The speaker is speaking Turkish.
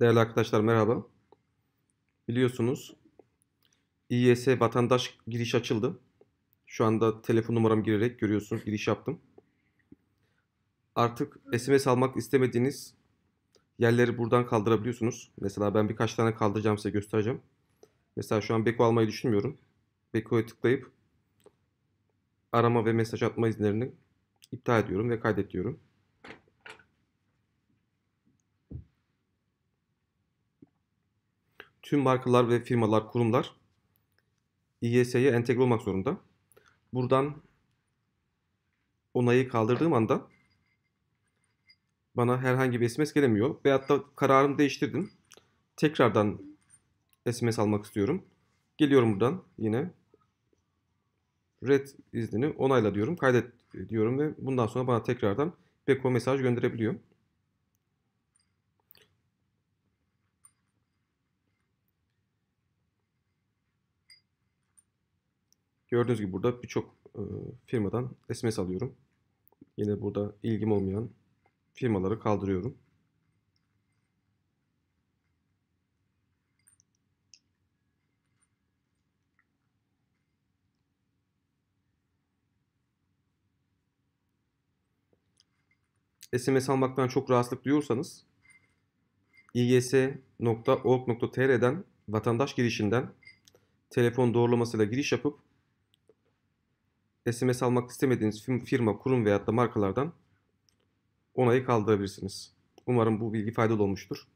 Değerli arkadaşlar merhaba. Biliyorsunuz İYS vatandaş giriş açıldı. Şu anda telefon numaram girerek görüyorsunuz giriş yaptım. Artık SMS almak istemediğiniz yerleri buradan kaldırabiliyorsunuz. Mesela ben birkaç tane kaldıracağım size göstereceğim. Mesela şu an Beko almayı düşünmüyorum. Beko'ya tıklayıp arama ve mesaj atma izinlerini iptal ediyorum ve kaydetiyorum. tüm markalar ve firmalar, kurumlar İYS'ye entegre olmak zorunda. Buradan onayı kaldırdığım anda bana herhangi bir SMS gelemiyor. Ve hatta kararımı değiştirdim. Tekrardan SMS almak istiyorum. Geliyorum buradan yine. Red iznini onayla diyorum. Kaydet diyorum ve bundan sonra bana tekrardan Beko mesaj gönderebiliyor. Gördüğünüz gibi burada birçok e, firmadan SMS alıyorum. Yine burada ilgim olmayan firmaları kaldırıyorum. SMS almaktan çok rahatsızlık duyuyorsanız igs.org.tr'den vatandaş girişinden telefon doğrulamasıyla giriş yapıp SMS almak istemediğiniz firma, kurum veya da markalardan onayı kaldırabilirsiniz. Umarım bu bilgi faydalı olmuştur.